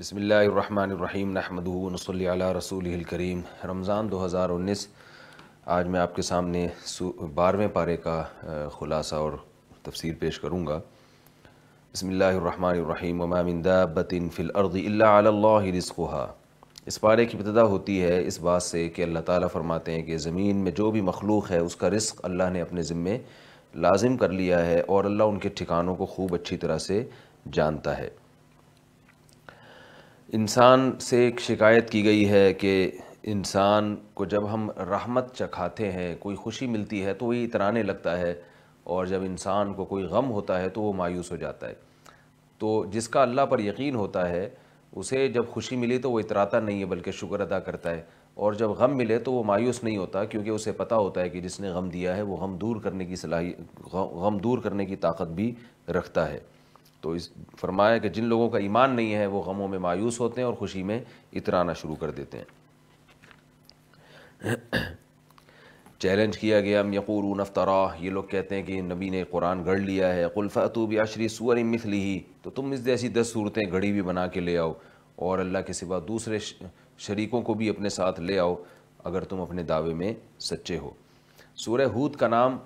بسم اللہ الرحمن الرحیم نحمد نصلی علی رسول الکریم رمضان دو ہزار انیس آج میں آپ کے سامنے بارہویں پارے کا خلاصہ اور تفسیر پیش کروں گا بسم اللہ الرحمن الرحیم وما من دابت فی الارض الا علی اللہ رزقها اس پارے کی ابتدا ہوتی ہے اس بات سے کہ اللہ تعالیٰ فرماتے ہیں کہ زمین میں جو بھی مخلوق ہے اس کا رزق اللہ نے اپنے ذمے لازم کر لیا ہے اور اللہ ان کے ٹھکانوں کو خوب اچھی طرح سے جانتا ہے انسان سے ایک شکایت کی گئی ہے کہ انسان کو جب ہم رحمت چکھاتے ہیں کوئی خوشی ملتی ہے تو وہی اترانے لگتا ہے اور جب انسان کو کوئی غم ہوتا ہے تو وہ مایوس ہو جاتا ہے تو جس کا اللہ پر یقین ہوتا ہے اسے جب خوشی ملی تو وہ اتراتا نہیں ہے بلکہ شکر ادا کرتا ہے اور جب غم ملے تو وہ مایوس نہیں ہوتا کیونکہ اسے پتہ ہوتا ہے کہ جس نے غم دیا ہے وہ غم دور کرنے کی صلاحی غم دور کرنے کی طاقت بھی رکھتا ہے تو اس فرمایا کہ جن لوگوں کا ایمان نہیں ہے وہ غموں میں مایوس ہوتے ہیں اور خوشی میں اترانا شروع کر دیتے ہیں چیلنج کیا گیا ہم یقور یہ لوگ کہتے ہیں کہ نبی نے قرآن گڑھ لیا ہے عشری سور مثلی لی تو تم اس جیسی دس صورتیں گھڑی بھی بنا کے لے آؤ اور اللہ کے سوا دوسرے شریکوں کو بھی اپنے ساتھ لے آؤ اگر تم اپنے دعوے میں سچے ہو سورہ ہود کا نام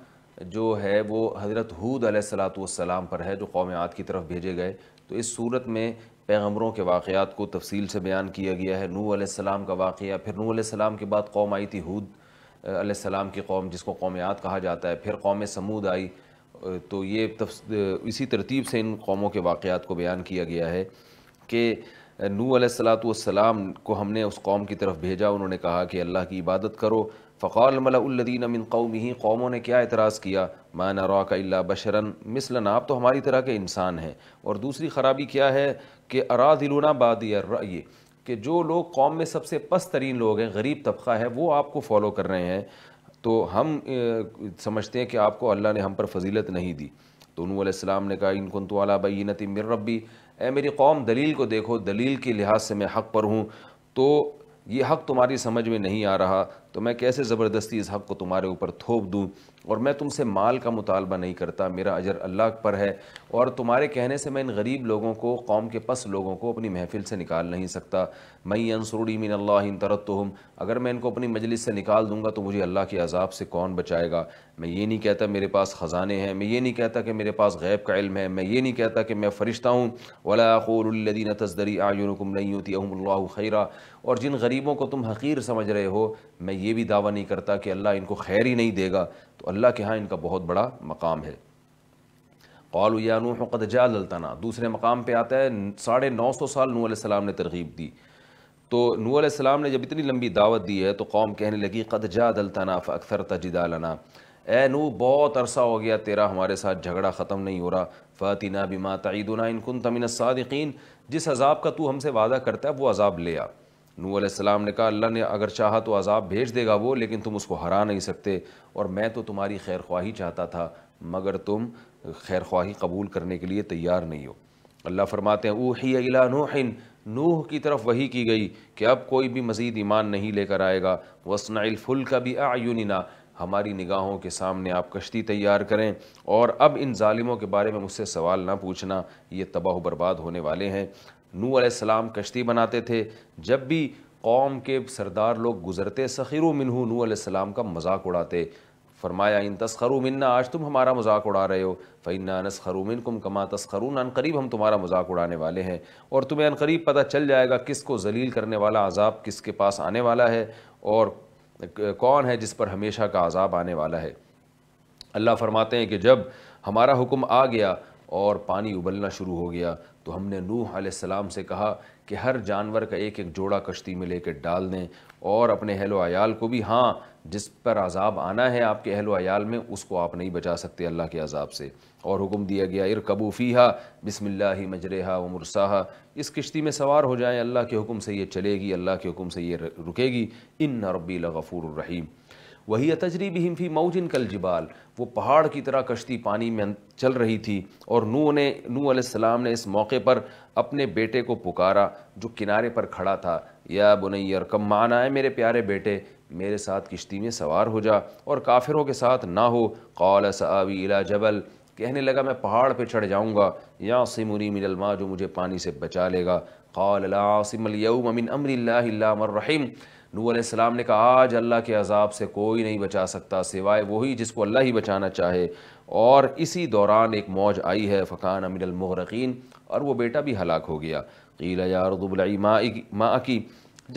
جو ہے وہ حضرت حود علیہ السلام پر ہے جو قوم آت کی طرف بھیجے گئے تو اس صورت میں پیغمبروں کے واقعات کو تفصیل سے بیان کیا گیا ہے نو علیہ السلام کا واقعہ پھر نو علیہ السلام کے بعد قوم آئی تھی حود علیہ السلام کی قوم جس کو قوم عاد کہا جاتا ہے پھر قوم سمود آئی تو یہ اسی ترتیب سے ان قوموں کے واقعات کو بیان کیا گیا ہے کہ نو علیہ السلاۃ و السلام کو ہم نے اس قوم کی طرف بھیجا انہوں نے کہا کہ اللہ کی عبادت کرو فقال ملا الدین امن قومی ہی قوموں نے کیا اعتراض کیا معن رواق اللہ بشرن مثلاً آپ تو ہماری طرح کے انسان ہیں اور دوسری خرابی کیا ہے کہ اراد النا باد یہ کہ جو لوگ قوم میں سب سے پست ترین لوگ ہیں غریب طبقہ ہے وہ آپ کو فالو کر رہے ہیں تو ہم سمجھتے ہیں کہ آپ کو اللہ نے ہم پر فضیلت نہیں دی تو نو علیہ السلام نے کہا ان کو تو مر ربی اے میری قوم دلیل کو دیکھو دلیل کے لحاظ سے میں حق پر ہوں تو یہ حق تمہاری سمجھ میں نہیں آ رہا تو میں کیسے زبردستی اس حق کو تمہارے اوپر تھوپ دوں اور میں تم سے مال کا مطالبہ نہیں کرتا میرا اجر اللہ پر ہے اور تمہارے کہنے سے میں ان غریب لوگوں کو قوم کے پس لوگوں کو اپنی محفل سے نکال نہیں سکتا میں انصر من اللہ ترتہم اگر میں ان کو اپنی مجلس سے نکال دوں گا تو مجھے اللہ کے عذاب سے کون بچائے گا میں یہ نہیں کہتا میرے پاس خزانے ہیں میں یہ نہیں کہتا کہ میرے پاس غیب کا علم ہے میں یہ نہیں کہتا کہ میں فرشتہ ہوں ولاقول اللہدینتری آکم نہیں ہوتی اہم اللہ خیرہ اور جن غریبوں کو تم حقیر سمجھ رہے ہو میں یہ بھی دعویٰ نہیں کرتا کہ اللہ ان کو خیر ہی نہیں دے گا تو اللہ کے ہاں ان کا بہت بڑا مقام ہے قالو یا نوح قد دوسرے مقام پہ آتا ہے ساڑھے نو سو سال نوح علیہ السلام نے ترغیب دی تو نوح علیہ السلام نے جب اتنی لمبی دعوت دی ہے تو قوم کہنے لگی قتجا دلتنا تجدا لنا اے نو بہت عرصہ ہو گیا تیرا ہمارے ساتھ جھگڑا ختم نہیں ہو رہا فاتینہ کنت من الصادقین جس عذاب کا تو ہم سے وعدہ کرتا ہے وہ عذاب لے آ نو علیہ السلام نے کہا اللہ نے اگر چاہا تو عذاب بھیج دے گا وہ لیکن تم اس کو ہرا نہیں سکتے اور میں تو تمہاری خیر خواہی چاہتا تھا مگر تم خیر خواہی قبول کرنے کے لیے تیار نہیں ہو اللہ فرماتے ہیں اوحی الا نوح نوح کی طرف وہی کی گئی کہ اب کوئی بھی مزید ایمان نہیں لے کر آئے گا وسن الفل کا بھی آیوننا ہماری نگاہوں کے سامنے آپ کشتی تیار کریں اور اب ان ظالموں کے بارے میں مجھ سے سوال نہ پوچھنا یہ تباہ و برباد ہونے والے ہیں نو علیہ السلام کشتی بناتے تھے جب بھی قوم کے سردار لوگ گزرتے سخیر و نو علیہ السلام کا مذاق اڑاتے فرمایا ان تسخر و آج تم ہمارا مذاق اڑا رہے ہو فعنا اصخر و من کم کما تسخرون عن قریب ہم تمہارا مذاق اڑانے والے ہیں اور تمہیں قریب پتہ چل جائے گا کس کو ذلیل کرنے والا عذاب کس کے پاس آنے والا ہے اور کون ہے جس پر ہمیشہ کا عذاب آنے والا ہے اللہ فرماتے ہیں کہ جب ہمارا حکم آ گیا اور پانی ابلنا شروع ہو گیا تو ہم نے نوح علیہ السلام سے کہا کہ ہر جانور کا ایک ایک جوڑا کشتی میں لے کے ڈال دیں اور اپنے اہل و عیال کو بھی ہاں جس پر عذاب آنا ہے آپ کے اہل و عیال میں اس کو آپ نہیں بچا سکتے اللہ کے عذاب سے اور حکم دیا گیا ارقبو ہا بسم اللہ ہی مجرحہ و مرساہا اس کشتی میں سوار ہو جائیں اللہ کے حکم سے یہ چلے گی اللہ کے حکم سے یہ رکے گی ان ربی لغفور الغفور وہی تجریبی بھی موجن کل جبال وہ پہاڑ کی طرح کشتی پانی میں چل رہی تھی اور نو نے نو علیہ السلام نے اس موقع پر اپنے بیٹے کو پکارا جو کنارے پر کھڑا تھا یا بو نہیں مانا ہے مان آئے میرے پیارے بیٹے میرے ساتھ کشتی میں سوار ہو جا اور کافروں کے ساتھ نہ ہو سعوی الا جبل کہنے لگا میں پہاڑ پہ چڑھ جاؤں گا یہاں من الماء جو مجھے پانی سے بچا لے گا قال لا عاصم الیوم من امر اللہ من رحم نوح علیہ السلام نے کہا آج اللہ کے عذاب سے کوئی نہیں بچا سکتا سوائے وہی جس کو اللہ ہی بچانا چاہے اور اسی دوران ایک موج آئی ہے فقان امن المغرقین اور وہ بیٹا بھی ہلاک ہو گیا قیل یا رب بلعی ماں کی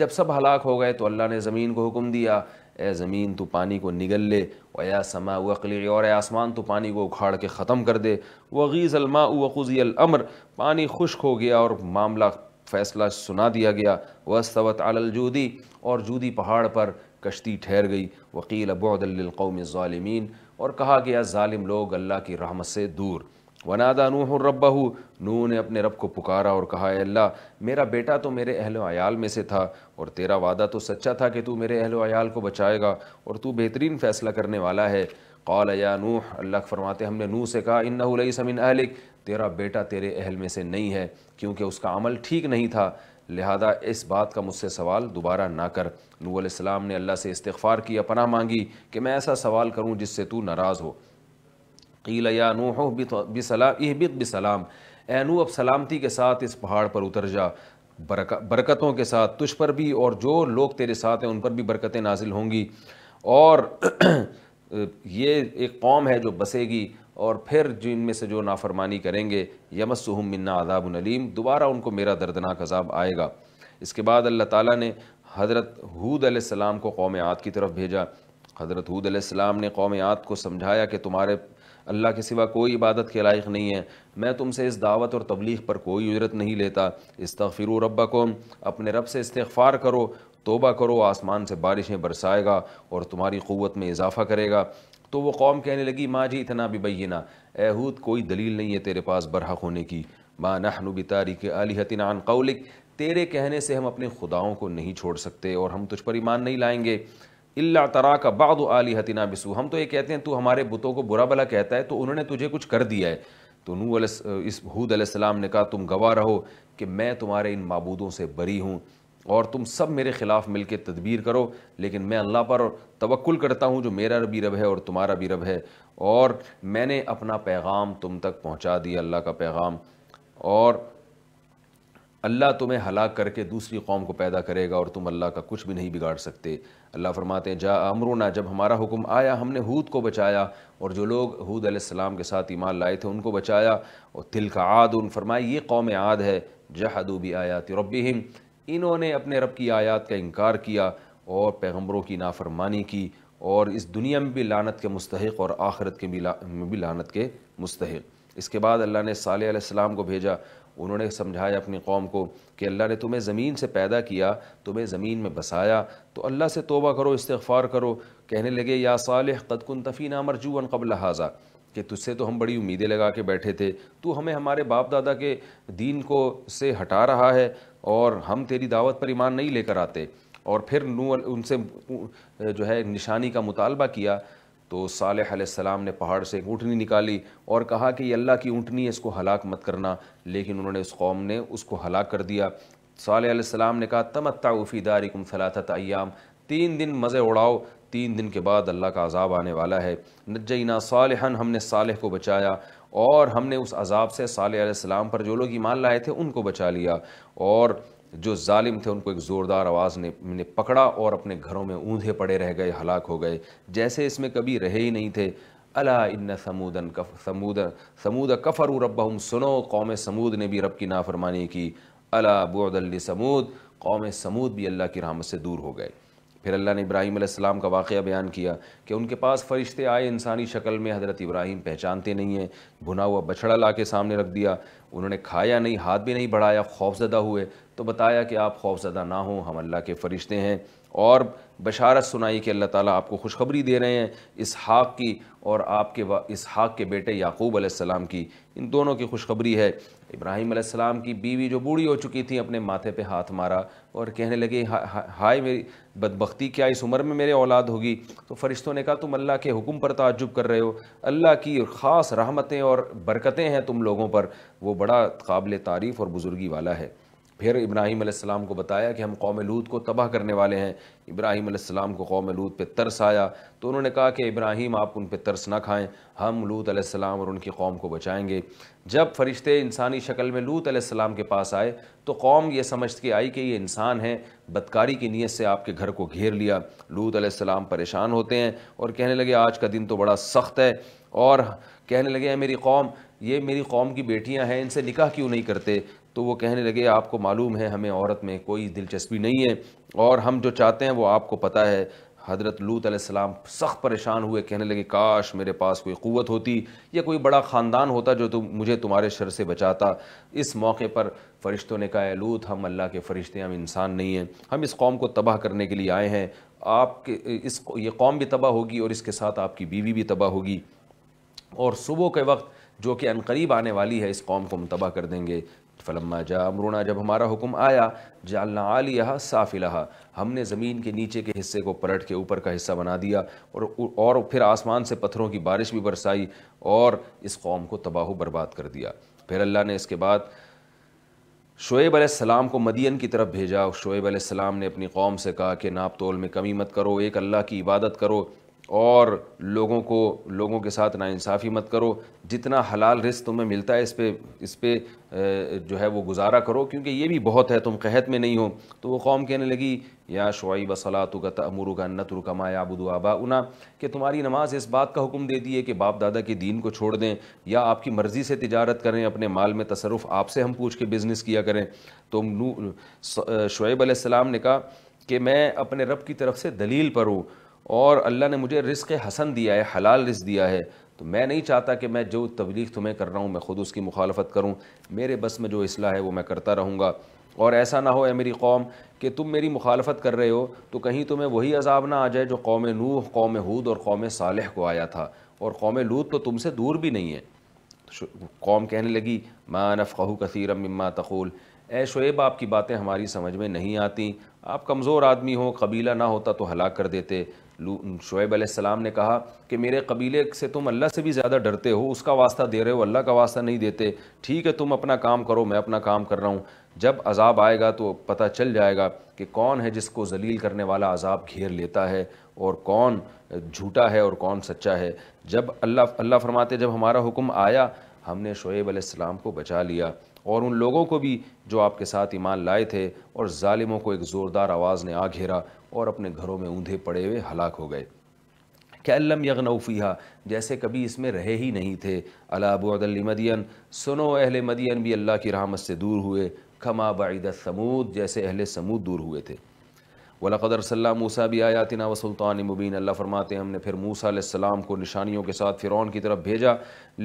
جب سب ہلاک ہو گئے تو اللہ نے زمین کو حکم دیا اے زمین تو پانی کو نگل لے یا سما وقلی اور اے آسمان تو پانی کو اکھاڑ کے ختم کر دے وغیز الماء وقضی الامر پانی خشک ہو گیا اور معاملہ فیصلہ سنا دیا گیا وسطوت الجودی اور جودی پہاڑ پر کشتی ٹھہر گئی وکیل ابو القومی ظالمین اور کہا گیا ظالم لوگ اللہ کی رحمت سے دور ونادا نوح ربہ نوح نے اپنے رب کو پکارا اور کہا اے اللہ میرا بیٹا تو میرے اہل و عیال میں سے تھا اور تیرا وعدہ تو سچا تھا کہ میرے اہل و عیال کو بچائے گا اور تو بہترین فیصلہ کرنے والا ہے یا نوح اللہ فرماتے ہم نے نوح سے کہا ان سمن اہلک تیرا بیٹا تیرے اہل میں سے نہیں ہے کیونکہ اس کا عمل ٹھیک نہیں تھا لہذا اس بات کا مجھ سے سوال دوبارہ نہ کر نو علیہ السلام نے اللہ سے استغفار کیا پناہ مانگی کہ میں ایسا سوال کروں جس سے تو ناراض ہو قیل یا نوح بسلام احب بسلام اے نو اب سلامتی کے ساتھ اس پہاڑ پر اتر جا برکتوں کے ساتھ تجھ پر بھی اور جو لوگ تیرے ساتھ ہیں ان پر بھی برکتیں نازل ہوں گی اور یہ ایک قوم ہے جو بسے گی اور پھر جن میں سے جو نافرمانی کریں گے منا عذاب العلیم دوبارہ ان کو میرا دردناک عذاب آئے گا اس کے بعد اللہ تعالیٰ نے حضرت حود علیہ السلام کو قوم عاد کی طرف بھیجا حضرت حود علیہ السلام نے قوم عاد کو سمجھایا کہ تمہارے اللہ کے سوا کوئی عبادت کے لائق نہیں ہے میں تم سے اس دعوت اور تبلیغ پر کوئی اجرت نہیں لیتا استغفرو ربکم اپنے رب سے استغفار کرو توبہ کرو آسمان سے بارشیں برسائے گا اور تمہاری قوت میں اضافہ کرے گا تو وہ قوم کہنے لگی ماں جی اتنا بھی بینا اے حود کوئی دلیل نہیں ہے تیرے پاس برحق ہونے کی مانہ نبی تاریخ علیحتن عن قولک تیرے کہنے سے ہم اپنے خداؤں کو نہیں چھوڑ سکتے اور ہم تجھ پر ایمان نہیں لائیں گے اللہ ترا کا بعد علی بسو ہم تو یہ کہتے ہیں تو ہمارے بتوں کو برا بلا کہتا ہے تو انہوں نے تجھے کچھ کر دیا ہے تو علیہ اس حود علیہ السلام نے کہا تم گواہ رہو کہ میں تمہارے ان معبودوں سے بری ہوں اور تم سب میرے خلاف مل کے تدبیر کرو لیکن میں اللہ پر توقل کرتا ہوں جو میرا بھی رب ہے اور تمہارا بھی رب ہے اور میں نے اپنا پیغام تم تک پہنچا دیا اللہ کا پیغام اور اللہ تمہیں ہلاک کر کے دوسری قوم کو پیدا کرے گا اور تم اللہ کا کچھ بھی نہیں بگاڑ سکتے اللہ فرماتے ہیں جا امرونا جب ہمارا حکم آیا ہم نے ہود کو بچایا اور جو لوگ حود علیہ السلام کے ساتھ ایمان لائے تھے ان کو بچایا اور تل کا عاد ان فرمائے یہ قوم عاد ہے جہدو بھی آیا تی انہوں نے اپنے رب کی آیات کا انکار کیا اور پیغمبروں کی نافرمانی کی اور اس دنیا میں بھی لانت کے مستحق اور آخرت کے بھی لانت کے مستحق اس کے بعد اللہ نے صالح علیہ السلام کو بھیجا انہوں نے سمجھایا اپنی قوم کو کہ اللہ نے تمہیں زمین سے پیدا کیا تمہیں زمین میں بسایا تو اللہ سے توبہ کرو استغفار کرو کہنے لگے یا صالح قد کن تفینا مرجوان قبل حاضہ کہ تجھ سے تو ہم بڑی امیدیں لگا کے بیٹھے تھے تو ہمیں ہمارے باپ دادا کے دین کو سے ہٹا رہا ہے اور ہم تیری دعوت پر ایمان نہیں لے کر آتے اور پھر نو ان سے جو ہے نشانی کا مطالبہ کیا تو صالح علیہ السلام نے پہاڑ سے ایک اونٹنی نکالی اور کہا کہ یہ اللہ کی اونٹنی ہے اس کو ہلاک مت کرنا لیکن انہوں نے اس قوم نے اس کو ہلاک کر دیا صالح علیہ السلام نے کہا فی وفیدارکن ثلاثت ایام تین دن مزے اڑاؤ تین دن کے بعد اللہ کا عذاب آنے والا ہے نجینا صالحن ہم نے صالح کو بچایا اور ہم نے اس عذاب سے صالح علیہ السلام پر جو لوگ ایمان لائے تھے ان کو بچا لیا اور جو ظالم تھے ان کو ایک زوردار آواز نے نے پکڑا اور اپنے گھروں میں اوندھے پڑے رہ گئے ہلاک ہو گئے جیسے اس میں کبھی رہے ہی نہیں تھے اللہ ان سمودن کف سمود سمود کفر رب ہم سنو قوم سمود نے بھی رب کی نافرمانی کی اللہ بعد سمود قوم سمود بھی اللہ کی رحمت سے دور ہو گئے پھر اللہ نے ابراہیم علیہ السلام کا واقعہ بیان کیا کہ ان کے پاس فرشتے آئے انسانی شکل میں حضرت ابراہیم پہچانتے نہیں ہیں بھنا ہوا بچھڑا لا کے سامنے رکھ دیا انہوں نے کھایا نہیں ہاتھ بھی نہیں بڑھایا خوف زدہ ہوئے تو بتایا کہ آپ خوف زدہ نہ ہوں ہم اللہ کے فرشتے ہیں اور بشارت سنائی کہ اللہ تعالیٰ آپ کو خوشخبری دے رہے ہیں اس حاق کی اور آپ کے اس حاق کے بیٹے یعقوب علیہ السلام کی ان دونوں کی خوشخبری ہے ابراہیم علیہ السلام کی بیوی جو بوڑھی ہو چکی تھی اپنے ماتھے پہ ہاتھ مارا اور کہنے لگے ہائے میری بدبختی کیا اس عمر میں میرے اولاد ہوگی تو فرشتوں نے کہا تم اللہ کے حکم پر تعجب کر رہے ہو اللہ کی خاص رحمتیں اور برکتیں ہیں تم لوگوں پر وہ بڑا قابل تعریف اور بزرگی والا ہے پھر ابراہیم علیہ السلام کو بتایا کہ ہم قوم لوت کو تباہ کرنے والے ہیں ابراہیم علیہ السلام کو قوم لوت پہ ترس آیا تو انہوں نے کہا کہ ابراہیم آپ ان پہ ترس نہ کھائیں ہم لوت علیہ السلام اور ان کی قوم کو بچائیں گے جب فرشتے انسانی شکل میں لوت علیہ السلام کے پاس آئے تو قوم یہ سمجھ کے آئی کہ یہ انسان ہیں بدکاری کی نیت سے آپ کے گھر کو گھیر لیا لوت علیہ السلام پریشان ہوتے ہیں اور کہنے لگے آج کا دن تو بڑا سخت ہے اور کہنے لگے ہیں میری قوم یہ میری قوم کی بیٹیاں ہیں ان سے نکاح کیوں نہیں کرتے تو وہ کہنے لگے آپ کو معلوم ہے ہمیں عورت میں کوئی دلچسپی نہیں ہے اور ہم جو چاہتے ہیں وہ آپ کو پتہ ہے حضرت لوت علیہ السلام سخت پریشان ہوئے کہنے لگے کاش میرے پاس کوئی قوت ہوتی یا کوئی بڑا خاندان ہوتا جو تم مجھے تمہارے شر سے بچاتا اس موقع پر فرشتوں نے کہا لوت ہم اللہ کے فرشتے ہم انسان نہیں ہیں ہم اس قوم کو تباہ کرنے کے لیے آئے ہیں آپ کے اس یہ قوم بھی تباہ ہوگی اور اس کے ساتھ آپ کی بیوی بھی تباہ ہوگی اور صبح کے وقت جو کہ عنقریب آنے والی ہے اس قوم کو ہم تباہ کر دیں گے فلما جا امرونا جب ہمارا حکم آیا جعلنا عالیہ سافلہ ہم نے زمین کے نیچے کے حصے کو پرٹ کے اوپر کا حصہ بنا دیا اور اور پھر آسمان سے پتھروں کی بارش بھی برسائی اور اس قوم کو تباہ و برباد کر دیا پھر اللہ نے اس کے بعد شعیب علیہ السلام کو مدین کی طرف بھیجا شعیب علیہ السلام نے اپنی قوم سے کہا کہ ناپ تول میں کمی مت کرو ایک اللہ کی عبادت کرو اور لوگوں کو لوگوں کے ساتھ ناانصافی مت کرو جتنا حلال رزق تمہیں ملتا ہے اس پہ اس پہ جو ہے وہ گزارا کرو کیونکہ یہ بھی بہت ہے تم قحط میں نہیں ہو تو وہ قوم کہنے لگی یا شعیب و صلاۃ کا تمور گانتر کا مایاب ابود آبا انا کہ تمہاری نماز اس بات کا حکم دیتی ہے کہ باپ دادا کے دین کو چھوڑ دیں یا آپ کی مرضی سے تجارت کریں اپنے مال میں تصرف آپ سے ہم پوچھ کے بزنس کیا کریں تو شعیب علیہ السلام نے کہا کہ میں اپنے رب کی طرف سے دلیل پر ہوں اور اللہ نے مجھے رزق حسن دیا ہے حلال رزق دیا ہے تو میں نہیں چاہتا کہ میں جو تبلیغ تمہیں کر رہا ہوں میں خود اس کی مخالفت کروں میرے بس میں جو اصلاح ہے وہ میں کرتا رہوں گا اور ایسا نہ ہو اے میری قوم کہ تم میری مخالفت کر رہے ہو تو کہیں تمہیں وہی عذاب نہ آ جائے جو قوم نوح قوم حود اور قوم صالح کو آیا تھا اور قوم لوت تو تم سے دور بھی نہیں ہے قوم کہنے لگی ماں نفقہ کثیر مما تقول اے شعیب آپ کی باتیں ہماری سمجھ میں نہیں آتی آپ کمزور آدمی ہو قبیلہ نہ ہوتا تو ہلاک کر دیتے شعیب علیہ السلام نے کہا کہ میرے قبیلے سے تم اللہ سے بھی زیادہ ڈرتے ہو اس کا واسطہ دے رہے ہو اللہ کا واسطہ نہیں دیتے ٹھیک ہے تم اپنا کام کرو میں اپنا کام کر رہا ہوں جب عذاب آئے گا تو پتہ چل جائے گا کہ کون ہے جس کو ذلیل کرنے والا عذاب گھیر لیتا ہے اور کون جھوٹا ہے اور کون سچا ہے جب اللہ اللہ فرماتے جب ہمارا حکم آیا ہم نے شعیب علیہ السلام کو بچا لیا اور ان لوگوں کو بھی جو آپ کے ساتھ ایمان لائے تھے اور ظالموں کو ایک زوردار آواز نے آ گھیرا اور اپنے گھروں میں اوندھے پڑے ہوئے ہلاک ہو گئے کیلم یغن یغنوفیہ جیسے کبھی اس میں رہے ہی نہیں تھے علاب ودلی مدین سنو اہل مدین بھی اللہ کی رحمت سے دور ہوئے کھما بعید سمود جیسے اہل سمود دور ہوئے تھے ولاقدر صلی اللہ موسا بھی آیاتنا و وسلطان مبین اللہ فرماتے ہم نے پھر موسا علیہ السلام کو نشانیوں کے ساتھ فرعون کی طرف بھیجا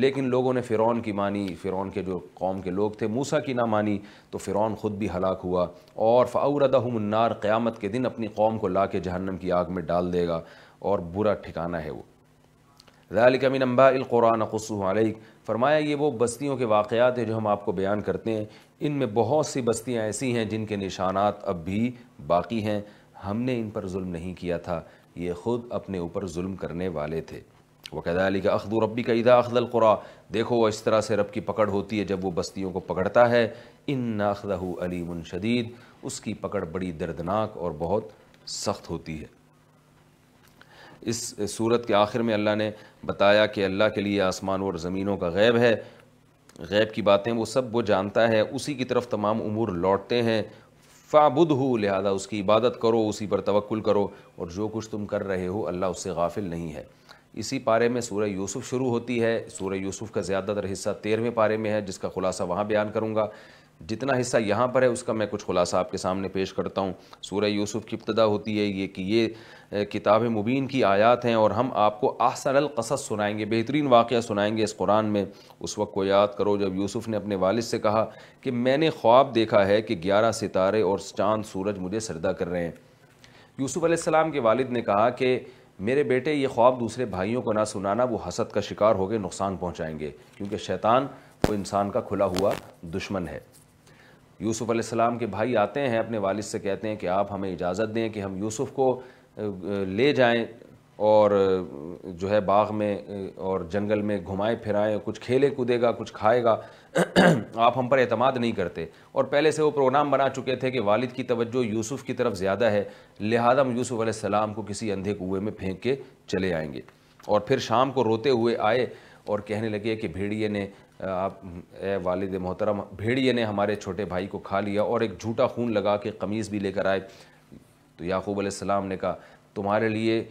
لیکن لوگوں نے فرعون کی مانی فرعون کے جو قوم کے لوگ تھے موسا کی نہ مانی تو فرعون خود بھی ہلاک ہوا اور فعوردہم النار قیامت کے دن اپنی قوم کو لا کے جہنم کی آگ میں ڈال دے گا اور برا ٹھکانہ ہے وہ ذالک من انباء القرآن قسم علیک فرمایا یہ وہ بستیوں کے واقعات ہیں جو ہم آپ کو بیان کرتے ہیں ان میں بہت سی بستیاں ایسی ہیں جن کے نشانات اب بھی باقی ہیں ہم نے ان پر ظلم نہیں کیا تھا یہ خود اپنے اوپر ظلم کرنے والے تھے وہ کہدا علی کا و ربی کا ادا اخد القرا دیکھو وہ اس طرح سے رب کی پکڑ ہوتی ہے جب وہ بستیوں کو پکڑتا ہے ان ناخدہ علی من شدید اس کی پکڑ بڑی دردناک اور بہت سخت ہوتی ہے اس صورت کے آخر میں اللہ نے بتایا کہ اللہ کے لیے آسمان اور زمینوں کا غیب ہے غیب کی باتیں وہ سب وہ جانتا ہے اسی کی طرف تمام امور لوٹتے ہیں فعبد ہو لہٰذا اس کی عبادت کرو اسی پر توقل کرو اور جو کچھ تم کر رہے ہو اللہ اس سے غافل نہیں ہے اسی پارے میں سورہ یوسف شروع ہوتی ہے سورہ یوسف کا زیادہ تر حصہ تیرہویں پارے میں ہے جس کا خلاصہ وہاں بیان کروں گا جتنا حصہ یہاں پر ہے اس کا میں کچھ خلاصہ آپ کے سامنے پیش کرتا ہوں سورہ یوسف کی ابتدا ہوتی ہے یہ کہ یہ کتاب مبین کی آیات ہیں اور ہم آپ کو احسن القصص سنائیں گے بہترین واقعہ سنائیں گے اس قرآن میں اس وقت کو یاد کرو جب یوسف نے اپنے والد سے کہا کہ میں نے خواب دیکھا ہے کہ گیارہ ستارے اور چاند سورج مجھے سردہ کر رہے ہیں یوسف علیہ السلام کے والد نے کہا کہ میرے بیٹے یہ خواب دوسرے بھائیوں کو نہ سنانا وہ حسد کا شکار ہوگئے نقصان پہنچائیں گے کیونکہ شیطان وہ انسان کا کھلا ہوا دشمن ہے یوسف علیہ السلام کے بھائی آتے ہیں اپنے والد سے کہتے ہیں کہ آپ ہمیں اجازت دیں کہ ہم یوسف کو لے جائیں اور جو ہے باغ میں اور جنگل میں گھمائیں پھرائیں کچھ کھیلے کودے گا کچھ کھائے گا آپ ہم پر اعتماد نہیں کرتے اور پہلے سے وہ پروگرام بنا چکے تھے کہ والد کی توجہ یوسف کی طرف زیادہ ہے لہذا ہم یوسف علیہ السلام کو کسی اندھے کنویں میں پھینک کے چلے آئیں گے اور پھر شام کو روتے ہوئے آئے اور کہنے لگے کہ بھیڑیے نے آپ اے والد محترم بھیڑیے نے ہمارے چھوٹے بھائی کو کھا لیا اور ایک جھوٹا خون لگا کے قمیض بھی لے کر آئے تو یعقوب علیہ السلام نے کہا تمہارے لیے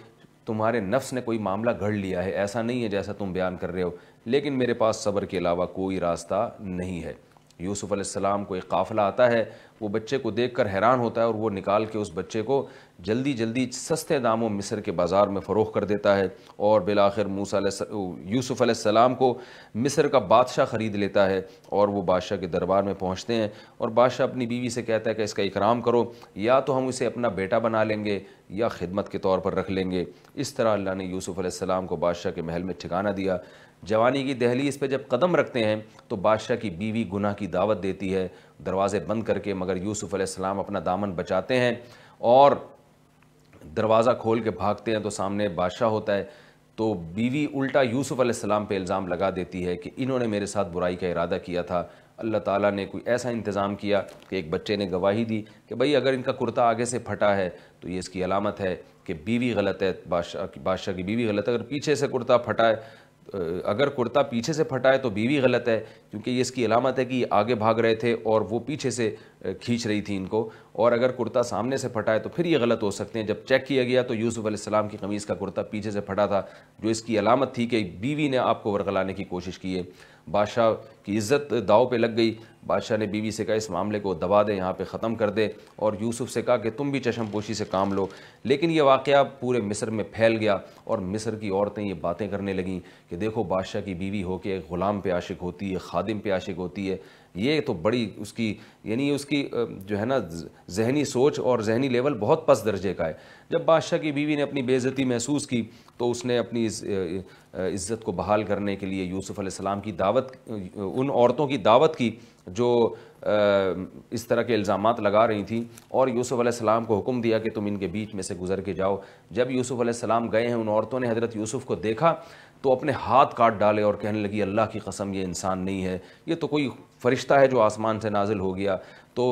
تمہارے نفس نے کوئی معاملہ گھڑ لیا ہے ایسا نہیں ہے جیسا تم بیان کر رہے ہو لیکن میرے پاس صبر کے علاوہ کوئی راستہ نہیں ہے یوسف علیہ السلام کو ایک قافلہ آتا ہے وہ بچے کو دیکھ کر حیران ہوتا ہے اور وہ نکال کے اس بچے کو جلدی جلدی سستے داموں مصر کے بازار میں فروغ کر دیتا ہے اور بالآخر موسیٰ علیہ یوسف علیہ السلام کو مصر کا بادشاہ خرید لیتا ہے اور وہ بادشاہ کے دربار میں پہنچتے ہیں اور بادشاہ اپنی بیوی سے کہتا ہے کہ اس کا اکرام کرو یا تو ہم اسے اپنا بیٹا بنا لیں گے یا خدمت کے طور پر رکھ لیں گے اس طرح اللہ نے یوسف علیہ السلام کو بادشاہ کے محل میں ٹھکانا دیا جوانی کی دہلی اس پہ جب قدم رکھتے ہیں تو بادشاہ کی بیوی گناہ کی دعوت دیتی ہے دروازے بند کر کے مگر یوسف علیہ السلام اپنا دامن بچاتے ہیں اور دروازہ کھول کے بھاگتے ہیں تو سامنے بادشاہ ہوتا ہے تو بیوی الٹا یوسف علیہ السلام پہ الزام لگا دیتی ہے کہ انہوں نے میرے ساتھ برائی کا ارادہ کیا تھا اللہ تعالیٰ نے کوئی ایسا انتظام کیا کہ ایک بچے نے گواہی دی کہ بھائی اگر ان کا کرتا آگے سے پھٹا ہے تو یہ اس کی علامت ہے کہ بیوی غلط ہے بادشاہ بادشاہ کی بیوی غلط ہے اگر پیچھے سے کرتا پھٹا ہے اگر کرتا پیچھے سے پھٹا ہے تو بیوی غلط ہے کیونکہ یہ اس کی علامت ہے کہ یہ آگے بھاگ رہے تھے اور وہ پیچھے سے کھینچ رہی تھی ان کو اور اگر کرتا سامنے سے پھٹا ہے تو پھر یہ غلط ہو سکتے ہیں جب چیک کیا گیا تو یوسف علیہ السلام کی قمیض کا کرتا پیچھے سے پھٹا تھا جو اس کی علامت تھی کہ بیوی نے آپ کو ورغلانے کی کوشش کی ہے بادشاہ کی عزت داؤ پہ لگ گئی بادشاہ نے بیوی سے کہا اس معاملے کو دبا دے یہاں پہ ختم کر دے اور یوسف سے کہا کہ تم بھی چشم پوشی سے کام لو لیکن یہ واقعہ پورے مصر میں پھیل گیا اور مصر کی عورتیں یہ باتیں کرنے لگیں کہ دیکھو بادشاہ کی بیوی ہو کے غلام پہ عاشق ہوتی ہے خادم پہ عاشق ہوتی ہے یہ تو بڑی اس کی یعنی اس کی جو ہے نا ذہنی سوچ اور ذہنی لیول بہت پس درجے کا ہے جب بادشاہ کی بیوی نے اپنی بے عزتی محسوس کی تو اس نے اپنی عزت کو بحال کرنے کے لیے یوسف علیہ السلام کی دعوت ان عورتوں کی دعوت کی جو اس طرح کے الزامات لگا رہی تھیں اور یوسف علیہ السلام کو حکم دیا کہ تم ان کے بیچ میں سے گزر کے جاؤ جب یوسف علیہ السلام گئے ہیں ان عورتوں نے حضرت یوسف کو دیکھا تو اپنے ہاتھ کاٹ ڈالے اور کہنے لگی اللہ کی قسم یہ انسان نہیں ہے یہ تو کوئی فرشتہ ہے جو آسمان سے نازل ہو گیا تو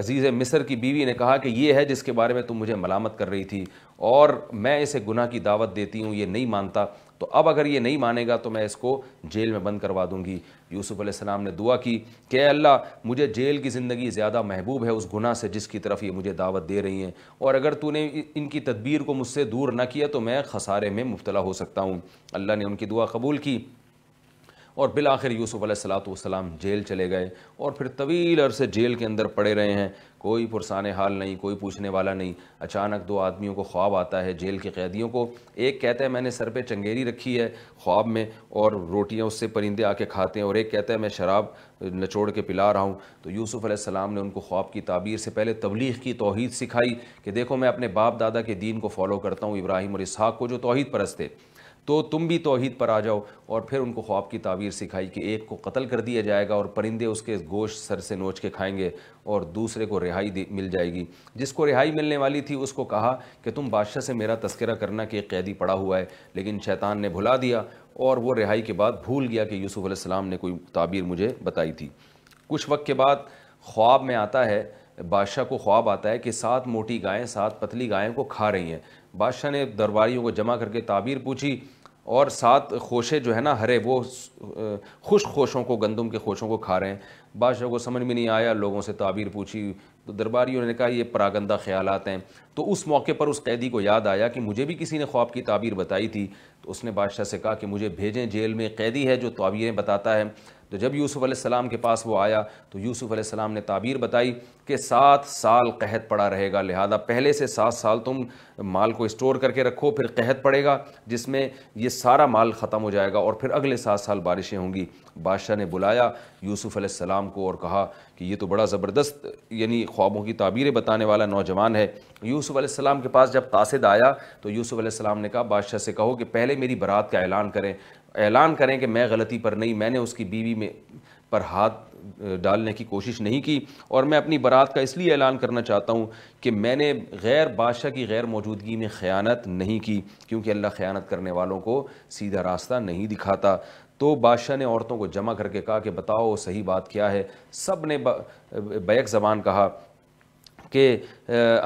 عزیز مصر کی بیوی نے کہا کہ یہ ہے جس کے بارے میں تم مجھے ملامت کر رہی تھی اور میں اسے گناہ کی دعوت دیتی ہوں یہ نہیں مانتا تو اب اگر یہ نہیں مانے گا تو میں اس کو جیل میں بند کروا دوں گی یوسف علیہ السلام نے دعا کی کہ اے اللہ مجھے جیل کی زندگی زیادہ محبوب ہے اس گناہ سے جس کی طرف یہ مجھے دعوت دے رہی ہیں اور اگر تو نے ان کی تدبیر کو مجھ سے دور نہ کیا تو میں خسارے میں مبتلا ہو سکتا ہوں اللہ نے ان کی دعا قبول کی اور بالآخر یوسف علیہ السلاۃ والسلام جیل چلے گئے اور پھر طویل عرصے جیل کے اندر پڑے رہے ہیں کوئی پرسان حال نہیں کوئی پوچھنے والا نہیں اچانک دو آدمیوں کو خواب آتا ہے جیل کے قیدیوں کو ایک کہتا ہے میں نے سر پہ چنگیری رکھی ہے خواب میں اور روٹیاں اس سے پرندے آ کے کھاتے ہیں اور ایک کہتا ہے میں شراب نچوڑ کے پلا رہا ہوں تو یوسف علیہ السلام نے ان کو خواب کی تعبیر سے پہلے تبلیغ کی توحید سکھائی کہ دیکھو میں اپنے باپ دادا کے دین کو فالو کرتا ہوں ابراہیم اور اسحاق کو جو توحید پرست تھے تو تم بھی توحید پر آ جاؤ اور پھر ان کو خواب کی تعبیر سکھائی کہ ایک کو قتل کر دیا جائے گا اور پرندے اس کے گوشت سر سے نوچ کے کھائیں گے اور دوسرے کو رہائی مل جائے گی جس کو رہائی ملنے والی تھی اس کو کہا کہ تم بادشاہ سے میرا تذکرہ کرنا کہ ایک قیدی پڑا ہوا ہے لیکن شیطان نے بھلا دیا اور وہ رہائی کے بعد بھول گیا کہ یوسف علیہ السلام نے کوئی تعبیر مجھے بتائی تھی کچھ وقت کے بعد خواب میں آتا ہے بادشاہ کو خواب آتا ہے کہ سات موٹی گائیں سات پتلی گائیں کو کھا رہی ہیں بادشاہ نے درباریوں کو جمع کر کے تعبیر پوچھی اور سات خوشے جو ہے نا ہرے وہ خشک خوشوں کو گندم کے خوشوں کو کھا رہے ہیں بادشاہ کو سمجھ میں نہیں آیا لوگوں سے تعبیر پوچھی تو درباریوں نے کہا یہ پراگندہ خیالات ہیں تو اس موقع پر اس قیدی کو یاد آیا کہ مجھے بھی کسی نے خواب کی تعبیر بتائی تھی تو اس نے بادشاہ سے کہا کہ مجھے بھیجیں جیل میں قیدی ہے جو تعبیریں بتاتا ہے تو جب یوسف علیہ السلام کے پاس وہ آیا تو یوسف علیہ السلام نے تعبیر بتائی کہ سات سال قحط پڑا رہے گا لہذا پہلے سے سات سال تم مال کو اسٹور کر کے رکھو پھر قحط پڑے گا جس میں یہ سارا مال ختم ہو جائے گا اور پھر اگلے سات سال بارشیں ہوں گی بادشاہ نے بلایا یوسف علیہ السلام کو اور کہا کہ یہ تو بڑا زبردست یعنی خوابوں کی تعبیریں بتانے والا نوجوان ہے یوسف علیہ السلام کے پاس جب قاصد آیا تو یوسف علیہ السلام نے کہا بادشاہ سے کہو کہ پہلے میری برات کا اعلان کریں اعلان کریں کہ میں غلطی پر نہیں میں نے اس کی بیوی میں پر ہاتھ ڈالنے کی کوشش نہیں کی اور میں اپنی برات کا اس لیے اعلان کرنا چاہتا ہوں کہ میں نے غیر بادشاہ کی غیر موجودگی میں خیانت نہیں کی کیونکہ اللہ خیانت کرنے والوں کو سیدھا راستہ نہیں دکھاتا تو بادشاہ نے عورتوں کو جمع کر کے کہا کہ بتاؤ صحیح بات کیا ہے سب نے بیک زبان کہا کہ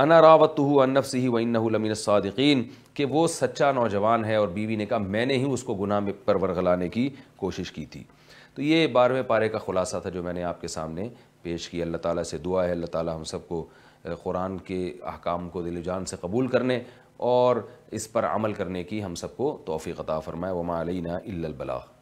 انا راوت ہو انف ہی و لمن الصادقین کہ وہ سچا نوجوان ہے اور بیوی نے کہا میں نے ہی اس کو گناہ پر ورغلانے کی کوشش کی تھی تو یہ بارہویں پارے کا خلاصہ تھا جو میں نے آپ کے سامنے پیش کی اللہ تعالیٰ سے دعا ہے اللہ تعالیٰ ہم سب کو قرآن کے احکام کو دل جان سے قبول کرنے اور اس پر عمل کرنے کی ہم سب کو توفیق عطا فرمائے علینا الا البلاغ